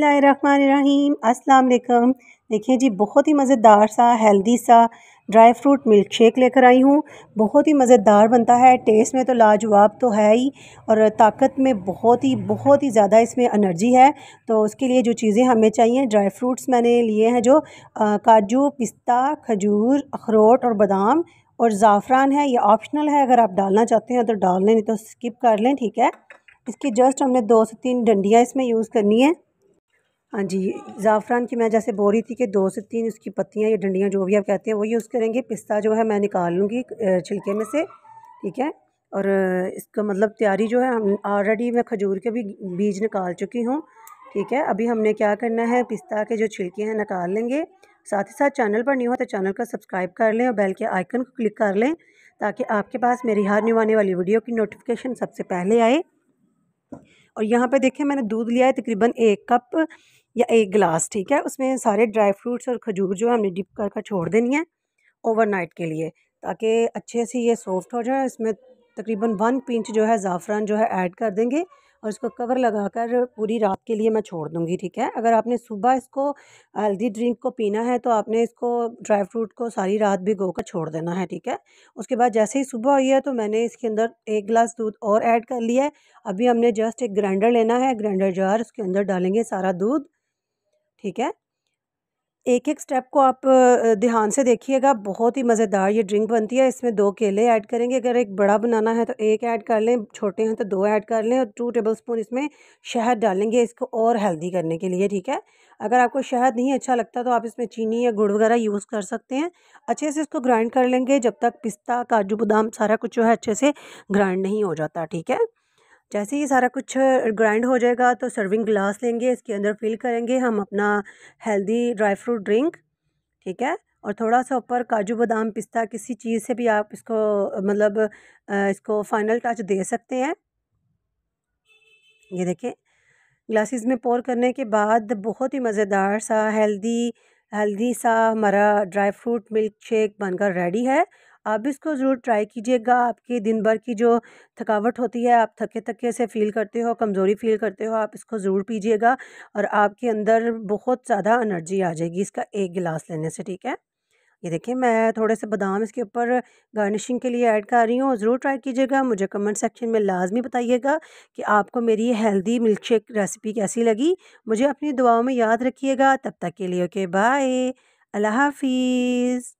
बिसमीम अस्सलाम देखिए जी बहुत ही मज़ेदार सा हेल्दी सा ड्राई फ्रूट मिल्क शेक लेकर आई हूँ बहुत ही मज़ेदार बनता है टेस्ट में तो लाजवाब तो है ही और ताकत में बहुत ही बहुत ही ज़्यादा इसमें एनर्जी है तो उसके लिए जो चीज़ें हमें चाहिए ड्राई फ्रूट्स मैंने लिए हैं जो काजू पिस्ता खजूर अखरोट और बादाम और ज़ाफ़रान है ये ऑप्शनल है अगर आप डालना चाहते हैं तो डाल लें नहीं तो स्किप कर लें ठीक है इसकी जस्ट हमने दो से तीन डंडियाँ इसमें यूज़ करनी है हाँ जी ज़ाफ़रान की मैं जैसे बो रही थी कि दो से तीन उसकी पत्तियाँ या डंडियाँ जो भी आप कहते हैं वो यूज़ करेंगे पिस्ता जो है मैं निकाल लूँगी छिलके में से ठीक है और इसका मतलब तैयारी जो है हम ऑलरेडी मैं खजूर के भी बीज निकाल चुकी हूँ ठीक है अभी हमने क्या करना है पिस्ता के जो छिलके हैं निकाल लेंगे साथ ही साथ चैनल पर नहीं हो तो चैनल का सब्सक्राइब कर लें और बेल के आइकन को क्लिक कर लें ताकि आपके पास मेरी हार न्यू आने वाली वीडियो की नोटिफिकेशन सबसे पहले आए और यहाँ पे देखें मैंने दूध लिया है तकरीबन एक कप या एक गिलास ठीक है उसमें सारे ड्राई फ्रूट्स और खजूर जो है हमने डिप कर कर छोड़ देनी है ओवरनाइट के लिए ताकि अच्छे से ये सॉफ्ट हो जाए इसमें तकरीबन वन पिंच जो है ज़ाफ़रान जो है ऐड कर देंगे और इसको कवर लगाकर पूरी रात के लिए मैं छोड़ दूँगी ठीक है अगर आपने सुबह इसको हेल्दी ड्रिंक को पीना है तो आपने इसको ड्राई फ्रूट को सारी रात गो कर छोड़ देना है ठीक है उसके बाद जैसे ही सुबह हुई है तो मैंने इसके अंदर एक गिलास दूध और ऐड कर लिया है अभी हमने जस्ट एक ग्राइंडर लेना है ग्राइंडर जार उसके अंदर डालेंगे सारा दूध ठीक है एक एक स्टेप को आप ध्यान से देखिएगा बहुत ही मज़ेदार ये ड्रिंक बनती है इसमें दो केले ऐड करेंगे अगर एक बड़ा बनाना है तो एक ऐड कर लें छोटे हैं तो दो ऐड कर लें और टू टेबल स्पून इसमें शहद डालेंगे इसको और हेल्दी करने के लिए ठीक है अगर आपको शहद नहीं अच्छा लगता तो आप इसमें चीनी या गुड़ वगैरह यूज़ कर सकते हैं अच्छे से इसको ग्राइंड कर लेंगे जब तक पिस्ता काजू बादाम सारा कुछ जो है अच्छे से ग्राइंड नहीं हो जाता ठीक है जैसे ही सारा कुछ ग्राइंड हो जाएगा तो सर्विंग ग्लास लेंगे इसके अंदर फिल करेंगे हम अपना हेल्दी ड्राई फ्रूट ड्रिंक ठीक है और थोड़ा सा ऊपर काजू बादाम पिस्ता किसी चीज़ से भी आप इसको मतलब इसको फाइनल टच दे सकते हैं ये देखें ग्लासेस में पोर करने के बाद बहुत ही मज़ेदार सा हेल्दी हेल्दी सा हमारा ड्राई फ्रूट मिल्क शेक बनकर रेडी है आप भी इसको ज़रूर ट्राई कीजिएगा आपकी दिन भर की जो थकावट होती है आप थके थके से फील करते हो कमज़ोरी फील करते हो आप इसको ज़रूर पीजिएगा और आपके अंदर बहुत ज़्यादा एनर्जी आ जाएगी इसका एक गिलास लेने से ठीक है ये देखिए मैं थोड़े से बादाम इसके ऊपर गार्निशिंग के लिए ऐड कर रही हूँ ज़रूर ट्राई कीजिएगा मुझे कमेंट सेक्शन में लाजमी बताइएगा कि आपको मेरी हेल्दी मिल्क शेक रेसिपी कैसी लगी मुझे अपनी दुआओं में याद रखिएगा तब तक के लिए ओके बाय अल्लाह हाफिज़